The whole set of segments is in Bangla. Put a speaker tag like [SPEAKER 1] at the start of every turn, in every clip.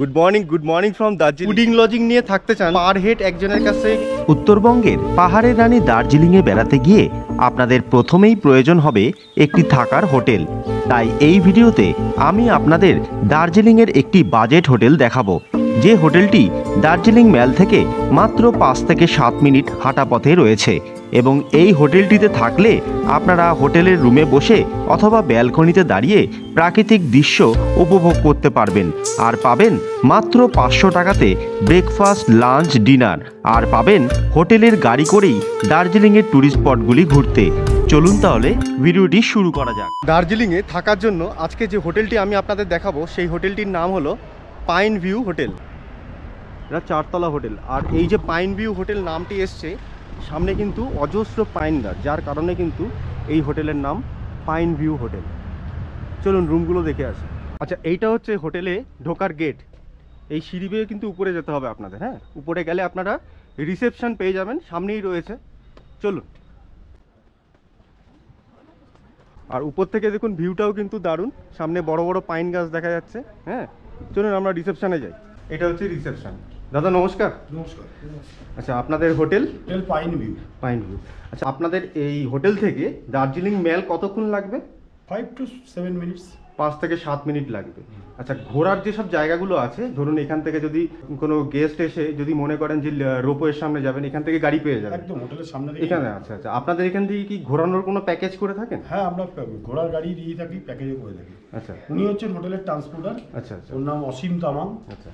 [SPEAKER 1] Good morning good morning from Darjeeling fooding lodging নিয়ে থাকতে চান পার হেড একজনের কাছে উত্তরবঙ্গের পাহাড়ের রানী দার্জিলিংয়ে বেড়াতে গিয়ে আপনাদের প্রথমেই প্রয়োজন হবে একটি থাকার হোটেল তাই এই ভিডিওতে আমি আপনাদের দার্জিলিংয়ের একটি বাজেট হোটেল দেখাবো যে হোটেলটি দার্জিলিং ম্যাল থেকে মাত্র পাঁচ থেকে সাত মিনিট হাঁটা পথে রয়েছে এবং এই হোটেলটিতে থাকলে আপনারা হোটেলের রুমে বসে অথবা ব্যালকনিতে দাঁড়িয়ে প্রাকৃতিক দৃশ্য উপভোগ করতে পারবেন আর পাবেন মাত্র পাঁচশো টাকাতে ব্রেকফাস্ট লাঞ্চ ডিনার আর পাবেন হোটেলের গাড়ি করেই দার্জিলিংয়ের ট্যুরিস্ট স্পটগুলি ঘুরতে চলুন তাহলে ভিডিওটি শুরু করা যাক দার্জিলিংয়ে থাকার জন্য আজকে যে হোটেলটি আমি আপনাদের দেখাবো সেই হোটেলটির নাম হলো পাইন ভিউ হোটেল এটা চারতলা হোটেল আর এই যে পাইন ভিউ হোটেল নামটি এসছে সামনে কিন্তু অজস্র পাইন গাছ যার কারণে কিন্তু এই হোটেলের নাম পাইন ভিউ হোটেল চলুন রুমগুলো দেখে আসি আচ্ছা এইটা হচ্ছে হোটেলে ঢোকার গেট এই সিঁড়ি বেয়ে কিন্তু উপরে যেতে হবে আপনাদের হ্যাঁ উপরে গেলে আপনারা রিসেপশন পেয়ে যাবেন সামনেই রয়েছে চলুন আর উপর থেকে দেখুন ভিউটাও কিন্তু দারুণ সামনে বড় বড় পাইন গাছ দেখা যাচ্ছে হ্যাঁ চলুন আমরা রিসেপশানে যাই এটা হচ্ছে রিসেপশান দাদা নমস্কার নমস্কার আচ্ছা আপনাদের hotel pine view pine view আচ্ছা আপনাদের এই হোটেল থেকে দার্জিলিং মেল কতক্ষণ লাগবে ফাইভ টু সেভেন মিনিটস পাঁচ থেকে সাত মিনিট লাগবে আচ্ছা ঘোরার যেসব জায়গাগুলো আছে ধরুন এখান থেকে যদি কোনো গেস্ট এসে যদি মনে করেন যে রোপোয়ের সামনে যাবেন এখান থেকে গাড়ি পেয়ে যাবেন একদম হোটেলের সামনে এখানে আচ্ছা আচ্ছা আপনাদের এখান থেকে কি ঘোরানোর কোনো প্যাকেজ করে থাকেন হ্যাঁ আমরা ঘোরার গাড়ি দিয়ে থাকি প্যাকেজও করে থাকি আচ্ছা উনি হচ্ছেন হোটেলের ট্রান্সপোর্টার আচ্ছা আচ্ছা ওর নাম অসীম তামাং আচ্ছা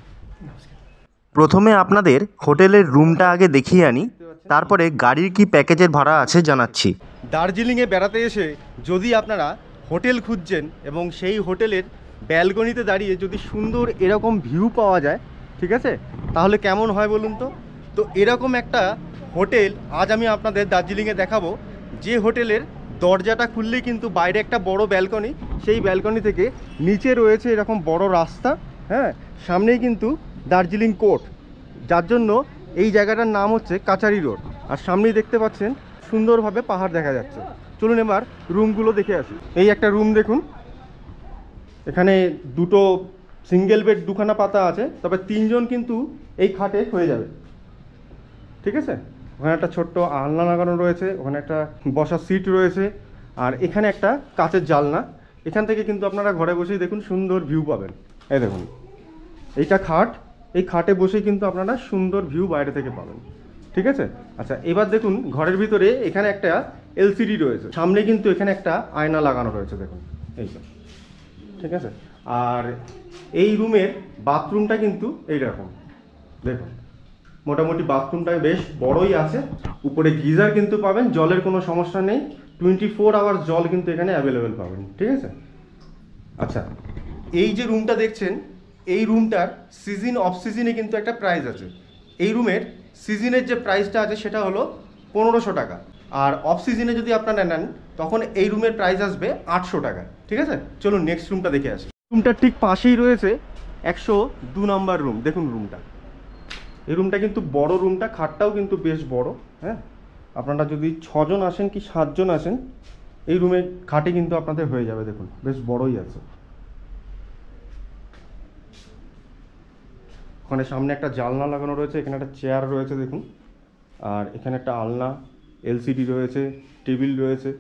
[SPEAKER 1] নমস্কার প্রথমে আপনাদের হোটেলের রুমটা আগে দেখিয়ে আনি তারপরে গাড়ির কি প্যাকেজের ভাড়া আছে জানাচ্ছি দার্জিলিংয়ে বেড়াতে এসে যদি আপনারা হোটেল খুঁজছেন এবং সেই হোটেলের ব্যালকনিতে দাঁড়িয়ে যদি সুন্দর এরকম ভিউ পাওয়া যায় ঠিক আছে তাহলে কেমন হয় বলুন তো তো এরকম একটা হোটেল আজ আমি আপনাদের দার্জিলিংয়ে দেখাবো যে হোটেলের দরজাটা খুললেই কিন্তু বাইরে একটা বড় ব্যালকনি সেই ব্যালকনি থেকে নিচে রয়েছে এরকম বড় রাস্তা হ্যাঁ সামনেই কিন্তু দার্জিলিং কোর্ট যার জন্য এই জায়গাটার নাম হচ্ছে কাচারি রোড আর সামনেই দেখতে পাচ্ছেন সুন্দরভাবে পাহাড় দেখা যাচ্ছে চলুন এবার রুমগুলো দেখে আসি এই একটা রুম দেখুন এখানে দুটো সিঙ্গেল বেড দুখানা পাতা আছে তবে তিনজন কিন্তু এই খাটে হয়ে যাবে ঠিক আছে ওখানে একটা ছোট্ট আলনা লাগানো রয়েছে ওখানে একটা বসার সিট রয়েছে আর এখানে একটা কাচের জালনা এখান থেকে কিন্তু আপনারা ঘরে বসেই দেখুন সুন্দর ভিউ পাবেন এই দেখুন এইটা খাট এই খাটে বসে কিন্তু আপনারা সুন্দর ভিউ বাইরে থেকে পাবেন ঠিক আছে আচ্ছা এবার দেখুন ঘরের ভিতরে এখানে একটা এলসিডি রয়েছে সামনে কিন্তু এখানে একটা আয়না লাগানো রয়েছে দেখুন এই ঠিক আছে আর এই রুমের বাথরুমটা কিন্তু এইরকম দেখুন মোটামুটি বাথরুমটা বেশ বড়ই আছে উপরে গিজার কিন্তু পাবেন জলের কোনো সমস্যা নেই টোয়েন্টি ফোর আওয়ার জল কিন্তু এখানে অ্যাভেলেবেল পাবেন ঠিক আছে আচ্ছা এই যে রুমটা দেখছেন এই রুমটার সিজন অফ সিজনে কিন্তু একটা প্রাইস আছে এই রুমের সিজনের যে প্রাইসটা আছে সেটা হলো পনেরোশো টাকা আর অফ সিজনে যদি আপনারা নেন তখন এই রুমের প্রাইস আসবে আটশো টাকা ঠিক আছে চলুন নেক্সট রুমটা দেখে আসি রুমটার ঠিক পাশেই রয়েছে একশো দু নম্বর রুম দেখুন রুমটা এই রুমটা কিন্তু বড় রুমটা খাটটাও কিন্তু বেশ বড় হ্যাঁ আপনারা যদি ছজন আসেন কি সাতজন আসেন এই রুমের খাটে কিন্তু আপনাদের হয়ে যাবে দেখুন বেশ বড়ই আছে ওখানে সামনে একটা জালনা লাগানো রয়েছে এখানে একটা চেয়ার রয়েছে দেখুন আর এখানে একটা আলনা এলসিডি রয়েছে টেবিল রয়েছে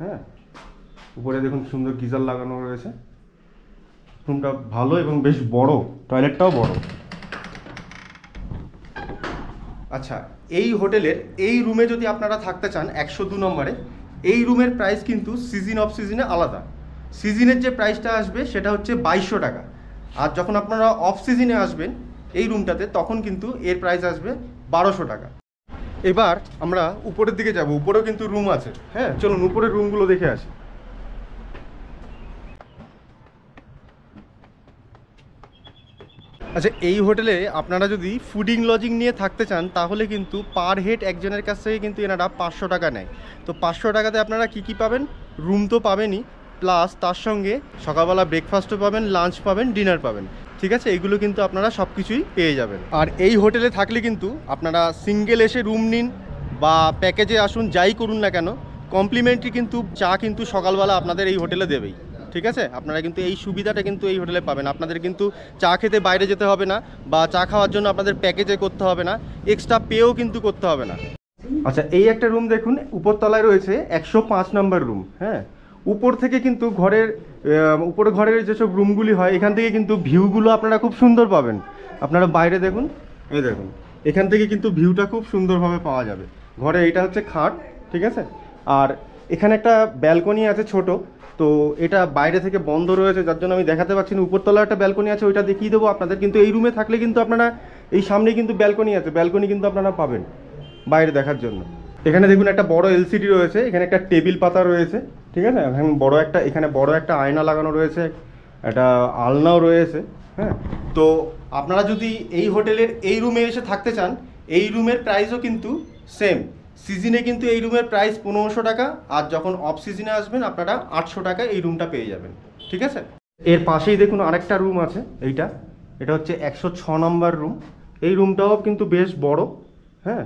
[SPEAKER 1] হ্যাঁ উপরে দেখুন সুন্দর গিজার লাগানো রয়েছে রুমটা ভালো এবং বেশ বড় টয়লেটটাও বড় আচ্ছা এই হোটেলের এই রুমে যদি আপনারা থাকতে চান একশো দু নম্বরে এই রুমের প্রাইস কিন্তু সিজন অফ সিজনে আলাদা সিজনের যে প্রাইসটা আসবে সেটা হচ্ছে বাইশশো টাকা আর যখন আপনারা অফ সিজনে আসবেন এই রুমটাতে তখন কিন্তু এর প্রাইস আসবে বারোশো টাকা এবার আমরা উপরের দিকে যাব উপরেও কিন্তু রুম আছে হ্যাঁ চলুন উপরের রুমগুলো দেখে আসি আচ্ছা এই হোটেলে আপনারা যদি ফুডিং লজিং নিয়ে থাকতে চান তাহলে কিন্তু পার হেড একজনের কাছ থেকে কিন্তু এনারা পাঁচশো টাকা নেয় তো পাঁচশো টাকাতে আপনারা কি কি পাবেন রুম তো পাবেনই প্লাস তার সঙ্গে সকালবেলা ব্রেকফাস্টও পাবেন লাঞ্চ পাবেন ডিনার পাবেন ঠিক আছে এগুলো কিন্তু আপনারা সব কিছুই পেয়ে যাবেন আর এই হোটেলে থাকলে কিন্তু আপনারা সিঙ্গেল এসে রুম নিন বা প্যাকেজে আসুন যাই করুন না কেন কমপ্লিমেন্টারি কিন্তু চা কিন্তু সকালবেলা আপনাদের এই হোটেলে দেবেই ঠিক আছে আপনারা কিন্তু এই সুবিধাটা কিন্তু এই হোটেলে পাবেন আপনাদের কিন্তু চা খেতে বাইরে যেতে হবে না বা চা খাওয়ার জন্য আপনাদের প্যাকেজে করতে হবে না এক্সট্রা পেও কিন্তু করতে হবে না আচ্ছা এই একটা রুম দেখুন উপরতলায় রয়েছে একশো পাঁচ নম্বর রুম হ্যাঁ উপর থেকে কিন্তু ঘরের উপরে ঘরের যেসব রুমগুলি হয় এখান থেকে কিন্তু ভিউগুলো আপনারা খুব সুন্দর পাবেন আপনারা বাইরে দেখুন এই দেখুন এখান থেকে কিন্তু ভিউটা খুব সুন্দরভাবে পাওয়া যাবে ঘরে এটা হচ্ছে খাট ঠিক আছে আর এখানে একটা ব্যালকনি আছে ছোট তো এটা বাইরে থেকে বন্ধ রয়েছে যার জন্য আমি দেখাতে পারছি না উপরতলা একটা ব্যালকনি আছে ওইটা দেখিয়ে দেবো আপনাদের কিন্তু এই রুমে থাকলে কিন্তু আপনারা এই সামনে কিন্তু ব্যালকনি আছে ব্যালকনি কিন্তু আপনারা পাবেন বাইরে দেখার জন্য এখানে দেখুন একটা বড় এলসিডি রয়েছে এখানে একটা টেবিল পাতা রয়েছে ঠিক আছে এখন বড় একটা এখানে বড় একটা আয়না লাগানো রয়েছে একটা আলনাও রয়েছে হ্যাঁ তো আপনারা যদি এই হোটেলের এই রুমে এসে থাকতে চান এই রুমের প্রাইসও কিন্তু সেম সিজনে কিন্তু এই রুমের প্রাইস পনেরোশো টাকা আর যখন অফ সিজনে আসবেন আপনারা আটশো টাকা এই রুমটা পেয়ে যাবেন ঠিক আছে এর পাশেই দেখুন আরেকটা রুম আছে এইটা এটা হচ্ছে একশো ছ নম্বর রুম এই রুমটাও কিন্তু বেশ বড় হ্যাঁ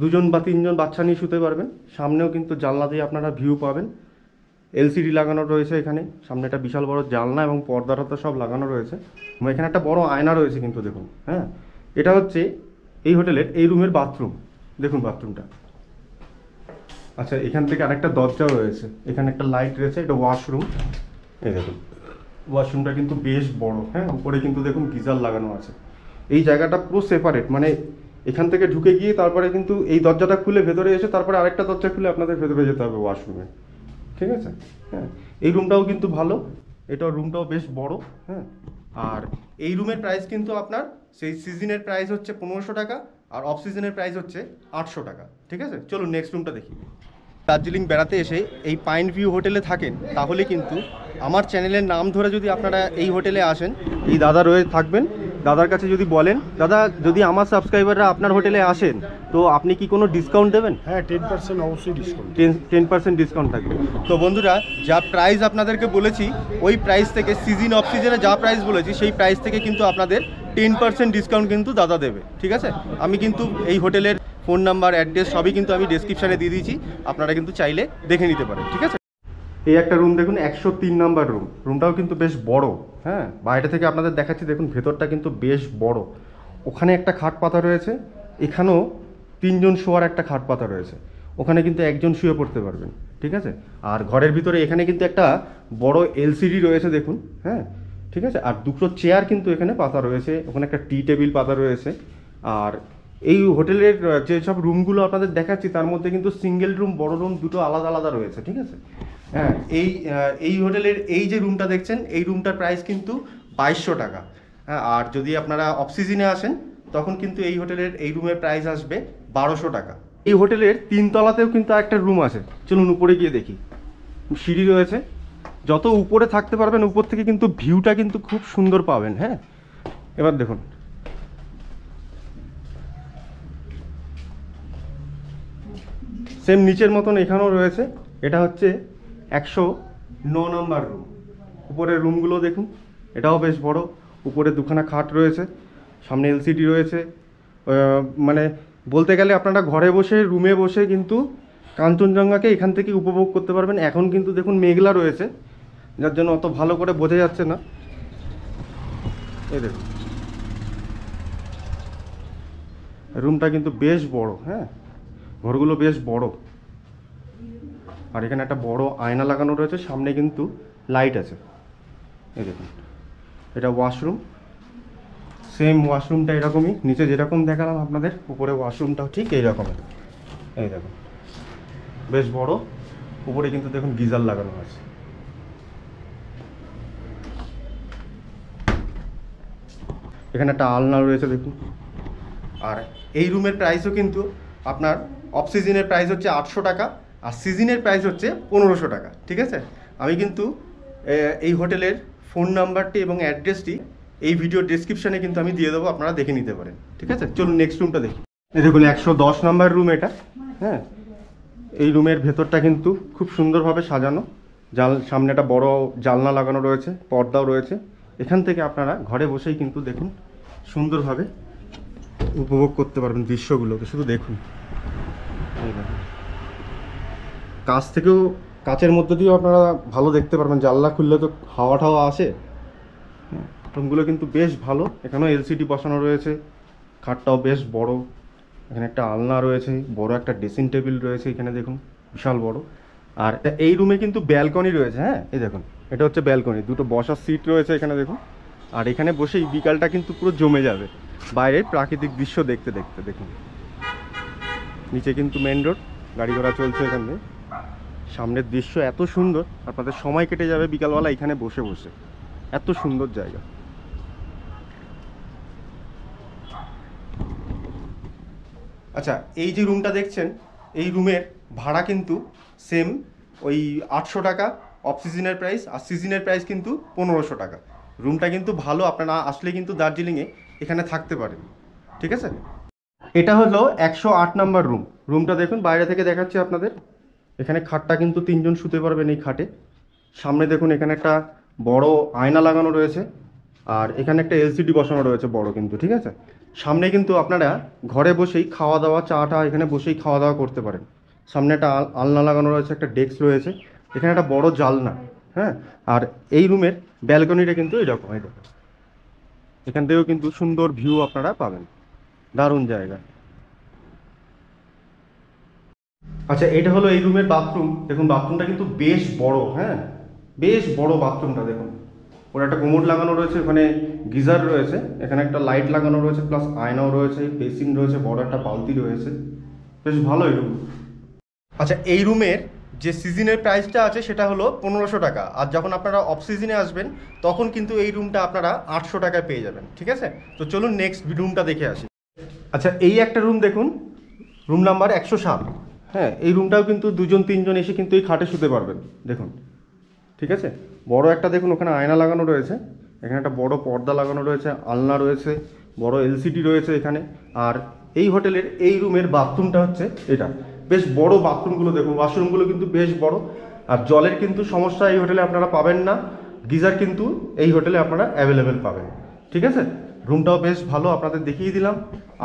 [SPEAKER 1] দুজন বা তিনজন বাচ্চা নিয়ে শুতে পারবেন সামনেও কিন্তু জানলা দিয়ে আপনারা ভিউ পাবেন এলসিডি লাগানো রয়েছে এখানে সামনে একটা বিশাল বড় জালনা এবং পর্দাটা তো সব লাগানো রয়েছে এখানে একটা বড় আয়না রয়েছে কিন্তু দেখুন হ্যাঁ এটা হচ্ছে এই হোটেলের এই রুমের বাথরুম দেখুন বাথরুমটা আচ্ছা এখান থেকে আরেকটা দরজা রয়েছে এখানে একটা লাইট রয়েছে এটা ওয়াশরুম এই দেখুন ওয়াশরুমটা কিন্তু বেশ বড় হ্যাঁ উপরে কিন্তু দেখুন গিজার লাগানো আছে এই জায়গাটা পুরো সেপারেট মানে এখান থেকে ঢুকে গিয়ে তারপরে কিন্তু এই দরজাটা খুলে ভেতরে এসে তারপরে আরেকটা দরজা খুলে আপনাদের ভেতরে যেতে হবে ওয়াশরুমে ঠিক আছে হ্যাঁ এই রুমটাও কিন্তু ভালো এটা রুমটাও বেশ বড় হ্যাঁ আর এই রুমের প্রাইস কিন্তু আপনার সেই সিজনের প্রাইস হচ্ছে পনেরোশো টাকা আর অফ সিজনের প্রাইস হচ্ছে আটশো টাকা ঠিক আছে চলুন নেক্সট রুমটা দেখি দার্জিলিং বেড়াতে এসে এই পাইন ভিউ হোটেলে থাকেন তাহলে কিন্তু আমার চ্যানেলের নাম ধরে যদি আপনারা এই হোটেলে আসেন এই দাদা রয়ে থাকবেন দাদার কাছে যদি বলেন দাদা যদি আমার সাবস্ক্রাইবাররা আপনার হোটেলে আসেন তো আপনি কি কোনো ডিসকাউন্ট দেবেন হ্যাঁ টেন পার্সেন্ট অবশ্যই ডিসকাউন্ট টেন পার্সেন্ট ডিসকাউন্ট থাকবে তো বন্ধুরা যা প্রাইস আপনাদেরকে বলেছি ওই প্রাইস থেকে সিজন অফ সিজনে যা প্রাইস বলেছি সেই প্রাইস থেকে কিন্তু আপনাদের টেন পার্সেন্ট ডিসকাউন্ট কিন্তু দাদা দেবে ঠিক আছে আমি কিন্তু এই হোটেলের ফোন নাম্বার অ্যাড্রেস সবই কিন্তু আমি ডেসক্রিপশানে দিয়ে দিয়েছি আপনারা কিন্তু চাইলে দেখে নিতে পারেন ঠিক আছে এই একটা রুম দেখুন একশো তিন নাম্বার রুম রুমটাও কিন্তু বেশ বড় হ্যাঁ বাইরে থেকে আপনাদের দেখাচ্ছি দেখুন ভেতরটা কিন্তু বেশ বড় ওখানে একটা খাট পাতা রয়েছে এখানেও তিনজন শোয়ার একটা খাট পাতা রয়েছে ওখানে কিন্তু একজন শুয়ে পড়তে পারবেন ঠিক আছে আর ঘরের ভিতরে এখানে কিন্তু একটা বড় এলসিডি রয়েছে দেখুন হ্যাঁ ঠিক আছে আর দুটো চেয়ার কিন্তু এখানে পাতা রয়েছে ওখানে একটা টি টেবিল পাতা রয়েছে আর এই হোটেলের যেসব রুমগুলো আপনাদের দেখাচ্ছি তার মধ্যে কিন্তু সিঙ্গেল রুম বড় রুম দুটো আলাদা আলাদা রয়েছে ঠিক আছে হ্যাঁ এই এই হোটেলের এই যে রুমটা দেখছেন এই রুমটার প্রাইস কিন্তু বাইশশো টাকা হ্যাঁ আর যদি আপনারা অক্সিজেনে আসেন তখন কিন্তু এই হোটেলের এই রুমের প্রাইস আসবে বারোশো টাকা এই হোটেলের তিনতলাতেও কিন্তু একটা রুম আছে চলুন উপরে গিয়ে দেখি সিঁড়ি রয়েছে যত উপরে থাকতে পারবেন উপর থেকে কিন্তু ভিউটা কিন্তু খুব সুন্দর পাবেন হ্যাঁ এবার দেখুন সেম নিচের মতন এখানেও রয়েছে এটা হচ্ছে একশো ন নম্বর রুম উপরের রুমগুলো দেখুন এটাও বেশ বড় উপরে দুখানা খাট রয়েছে সামনে এলসিডি রয়েছে মানে বলতে গেলে আপনারা ঘরে বসে রুমে বসে কিন্তু কাঞ্চনজঙ্ঘাকে এখান থেকে উপভোগ করতে পারবেন এখন কিন্তু দেখুন মেঘলা রয়েছে যার জন্য অত ভালো করে বোঝা যাচ্ছে না এই দেখুন রুমটা কিন্তু বেশ বড় হ্যাঁ ঘরগুলো বেশ বড় আর এখানে একটা বড় আয়না লাগানো রয়েছে সামনে কিন্তু লাইট আছে এই দেখুন এটা ওয়াশরুম সেম ওয়াশরুমটা এরকমই নিচে যেরকম দেখালাম আপনাদের উপরে ওয়াশরুমটাও ঠিক এইরকমের এই দেখুন বেশ বড় উপরে কিন্তু দেখুন গিজার লাগানো আছে এখানে একটা আলনা রয়েছে দেখুন আর এই রুমের প্রাইসও কিন্তু আপনার অফ সিজনের প্রাইস হচ্ছে আটশো টাকা আর সিজনের প্রাইস হচ্ছে পনেরোশো টাকা ঠিক আছে আমি কিন্তু এই হোটেলের ফোন নাম্বারটি এবং অ্যাড্রেসটি এই ভিডিও ডিসক্রিপশানে কিন্তু আমি দিয়ে দেবো আপনারা দেখে নিতে পারেন ঠিক আছে চলুন নেক্সট রুমটা দেখি দেখুন একশো দশ নাম্বার রুম এটা হ্যাঁ এই রুমের ভেতরটা কিন্তু খুব সুন্দরভাবে সাজানো জাল সামনে একটা বড় জালনা লাগানো রয়েছে পর্দাও রয়েছে এখান থেকে আপনারা ঘরে বসেই কিন্তু দেখুন সুন্দরভাবে উপভোগ করতে পারবেন দৃশ্যগুলোকে শুধু দেখুন কাছ থেকেও কাচের মধ্যে দিয়েও আপনারা ভালো দেখতে পারবেন জানলা খুললে তো হাওয়া ঠাওয়া আসে হ্যাঁ, রুমগুলো কিন্তু বেশ ভালো এখানেও এলসিডি বসানো রয়েছে খাটটাও বেশ বড় এখানে একটা আলনা রয়েছে বড় একটা ড্রেসিং টেবিল রয়েছে এখানে দেখুন বিশাল বড় আর এই রুমে কিন্তু ব্যালকনি রয়েছে হ্যাঁ এই দেখুন এটা হচ্ছে ব্যালকনি দুটো বসার সিট রয়েছে এখানে দেখুন আর এখানে বসে এই বিকালটা কিন্তু পুরো জমে যাবে বাইরের প্রাকৃতিক দৃশ্য দেখতে দেখতে দেখুন নিচে কিন্তু মেন রোড গাড়ি ঘোড়া চলছে এখানে সামনের দৃশ্য এত সুন্দর আপনাদের সময় কেটে যাবে বিকালবেলা এখানে বসে বসে এত সুন্দর জায়গা আচ্ছা এই যে রুমটা দেখছেন এই রুমের ভাড়া কিন্তু সেম ওই আটশো টাকা অফ সিজনের প্রাইস আর সিজনের প্রাইস কিন্তু পনেরোশো টাকা রুমটা কিন্তু ভালো আপনারা আসলে কিন্তু দার্জিলিংয়ে এখানে থাকতে পারেন ঠিক আছে এটা হলো একশো আট নাম্বার রুম রুমটা দেখুন বাইরে থেকে দেখাচ্ছি আপনাদের এখানে খাটটা কিন্তু তিনজন শুতে পারবেন এই খাটে সামনে দেখুন এখানে একটা বড় আয়না লাগানো রয়েছে আর এখানে একটা এলসিডি বসানো রয়েছে বড় কিন্তু ঠিক আছে সামনে কিন্তু আপনারা ঘরে বসেই খাওয়া দাওয়া চাটা এখানে বসেই খাওয়া দাওয়া করতে পারেন সামনে একটা আলনা লাগানো রয়েছে একটা ডেস্ক রয়েছে এখানে একটা বড় জালনা হ্যাঁ আর এই রুমের ব্যালকনিটা কিন্তু এরকম রকম এখান থেকেও কিন্তু সুন্দর ভিউ আপনারা পাবেন দারুণ জায়গা আচ্ছা এটা হলো এই রুমের বাথরুম দেখুন বাথরুমটা কিন্তু বেশ বড় হ্যাঁ বেশ বড় বাথরুমটা দেখুন ওর একটা কোমর লাগানো রয়েছে ওখানে গিজার রয়েছে এখানে একটা লাইট লাগানো রয়েছে প্লাস আয়নাও রয়েছে বেসিন রয়েছে বড় একটা বালতি রয়েছে বেশ ভালো এই রুম আচ্ছা এই রুমের যে সিজনের প্রাইসটা আছে সেটা হলো পনেরোশো টাকা আর যখন আপনারা অফ সিজনে আসবেন তখন কিন্তু এই রুমটা আপনারা আটশো টাকায় পেয়ে যাবেন ঠিক আছে তো চলুন নেক্সট রুমটা দেখে আসি আচ্ছা এই একটা রুম দেখুন রুম নাম্বার একশো সাত হ্যাঁ এই রুমটাও কিন্তু দুজন তিনজন এসে কিন্তু এই খাটে শুতে পারবেন দেখুন ঠিক আছে বড় একটা দেখুন ওখানে আয়না লাগানো রয়েছে এখানে একটা বড় পর্দা লাগানো রয়েছে আলনা রয়েছে বড় এলসিডি রয়েছে এখানে আর এই হোটেলের এই রুমের বাথরুমটা হচ্ছে এটা বেশ বড় বাথরুমগুলো দেখুন ওয়াশরুমগুলো কিন্তু বেশ বড় আর জলের কিন্তু সমস্যা এই হোটেলে আপনারা পাবেন না গিজার কিন্তু এই হোটেলে আপনারা অ্যাভেলেবেল পাবেন ঠিক আছে রুমটাও বেশ ভালো আপনাদের দেখিয়ে দিলাম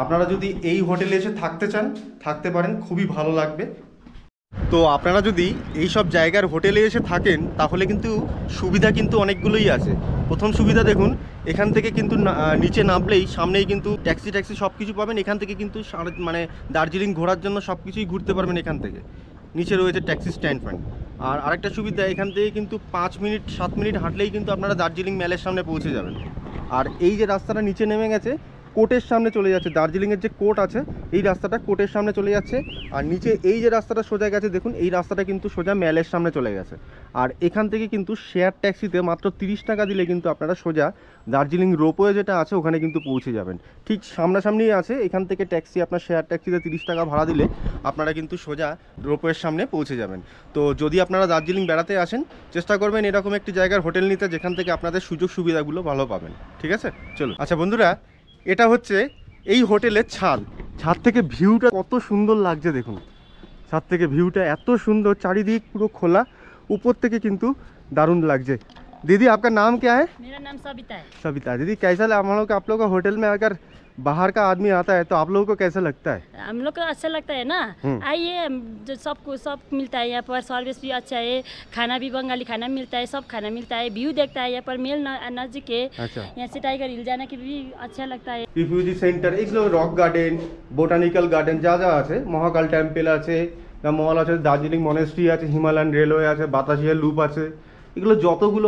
[SPEAKER 1] আপনারা যদি এই হোটেলে এসে থাকতে চান থাকতে পারেন খুবই ভালো লাগবে তো আপনারা যদি এই সব জায়গার হোটেলে এসে থাকেন তাহলে কিন্তু সুবিধা কিন্তু অনেকগুলোই আছে প্রথম সুবিধা দেখুন এখান থেকে কিন্তু নিচে নামলেই সামনেই কিন্তু ট্যাক্সি ট্যাক্সি সব কিছু পাবেন এখান থেকে কিন্তু মানে দার্জিলিং ঘোরার জন্য সব কিছুই ঘুরতে পারবেন এখান থেকে নিচে রয়েছে ট্যাক্সি স্ট্যান্ড ফ্যান্ড আর আরেকটা সুবিধা এখান থেকে কিন্তু পাঁচ মিনিট সাত মিনিট হাঁটলেই কিন্তু আপনারা দার্জিলিং ম্যালের সামনে পৌঁছে যাবেন আর এই যে রাস্তাটা নিচে নেমে গেছে কোর্টের সামনে চলে যাচ্ছে দার্জিলিংয়ের যে কোর্ট আছে এই রাস্তাটা কোর্টের সামনে চলে যাচ্ছে আর নিচে এই যে রাস্তাটা সোজা গেছে দেখুন এই রাস্তাটা কিন্তু সোজা ম্যালের সামনে চলে গেছে আর এখান থেকে কিন্তু শেয়ার ট্যাক্সিতে মাত্র তিরিশ টাকা দিলে কিন্তু আপনারা সোজা দার্জিলিং রোপওয়ে যেটা আছে ওখানে কিন্তু পৌঁছে যাবেন ঠিক সামনাসামনি আছে এখান থেকে ট্যাক্সি আপনার শেয়ার ট্যাক্সিতে তিরিশ টাকা ভাড়া দিলে আপনারা কিন্তু সোজা রোপওয়ের সামনে পৌঁছে যাবেন তো যদি আপনারা দার্জিলিং বেড়াতে আসেন চেষ্টা করবেন এরকম একটি জায়গার হোটেল নিতে যেখান থেকে আপনাদের সুযোগ সুবিধাগুলো ভালো পাবেন ঠিক আছে চলো আচ্ছা বন্ধুরা এটা হচ্ছে এই হোটেলের ছাদ ছাদ থেকে ভিউটা কত সুন্দর লাগছে দেখুন ছাদ থেকে ভিউটা এত সুন্দর চারিদিক পুরো খোলা উপর থেকে কিন্তু দারুণ লাগছে দিদি আপনার নাম কে হ্যাঁ সবিতা দিদি सविता है सविता दीदी कैसा बाहर का आदमी आता है तो आप लोगों को कैसा लगता है हम लोग को अच्छा लगता है ना हम्म। आइए सब कुछ सब मिलता है यहाँ पर सर्विस भी अच्छा है खाना भी बंगाली खाना मिलता है सब खाना मिलता है व्यू देखता है यहाँ पर मेल नजदीक है अच्छा। यहाँ से टाइगर हिल जाना की भी अच्छा लगता है रिफ्यूजी सेंटर एक রক গার্ডেন गार्डन গার্ডেন যা যা আছে महाकाल टेम्पल আছে মল আছে দার্জিলিং মনেস্ট্রি আছে হিমালয়ান রেলওয়ে আছে বাতাসিয়া লুপ আছে এগুলো যতগুলো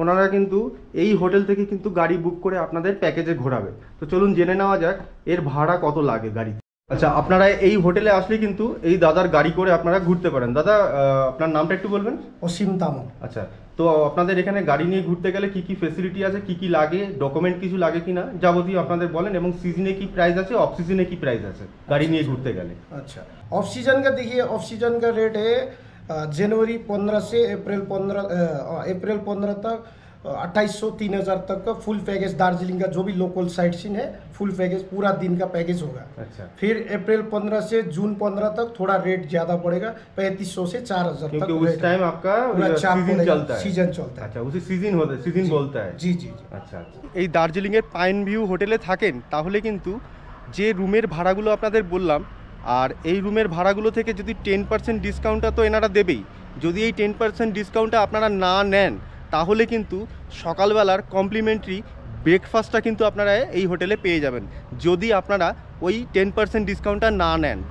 [SPEAKER 1] ওনারা কিন্তু এই হোটেল থেকে কিন্তু গাড়ি বুক করে আপনাদের প্যাকেজে ঘোরাবে তো চলুন জেনে নেওয়া যাক এর ভাড়া কত লাগে গাড়ি আচ্ছা আপনারা এই হোটেলে আসলে কিন্তু এই দাদার গাড়ি করে আপনারা ঘুরতে পারেন দাদা আপনার নামটা একটু বলবেন অসীম তাম আচ্ছা তো আপনাদের এখানে গাড়ি নিয়ে ঘুরতে গেলে কি কি ফেসিলিটি আছে কি কি লাগে ডকুমেন্ট কিছু লাগে কিনা যাবতীয় আপনাদের বলেন এবং সিজনে কি প্রাইস আছে অফ সিজনে কি প্রাইস আছে গাড়ি নিয়ে ঘুরতে গেলে আচ্ছা অফ সিজন का देखिए অফ সিজন का जनवरी पंद्रह से अप्रैल पंद्रह अप्रैल पंद्रह तक अट्ठाईस सौ तीन हज़ार तक का फुल पैकेज दार्जिलिंग का जो भी लोकल साइट सीन है फुल पैकेज पूरा दिन का पैकेज होगा अच्छा फिर अप्रैल पंद्रह से जून पंद्रह तक थोड़ा रेट ज्यादा पड़ेगा पैंतीस सौ से चार हज़ार तक उस टाइम आपका चार सीजन चलता है सीजन चलता है अच्छा उसी सीजन होता है सीजन बोलता है जी जी अच्छा, अच्छा এই দার্জিলিং এর পাইন ভিউ হোটেলে থাকেন তাহলে কিন্তু যে রুমের अपन আপনাদের আর এই রুমের ভাড়াগুলো থেকে যদি টেন পার্সেন্ট ডিসকাউন্টটা তো এনারা দেবেই যদি এই টেন পার্সেন্ট ডিসকাউন্টটা আপনারা না নেন তাহলে কিন্তু সকালবেলার কমপ্লিমেন্টারি ব্রেকফাস্টটা কিন্তু আপনারা এই হোটেলে পেয়ে যাবেন যদি আপনারা ওই টেন পার্সেন্ট ডিসকাউন্টটা না নেন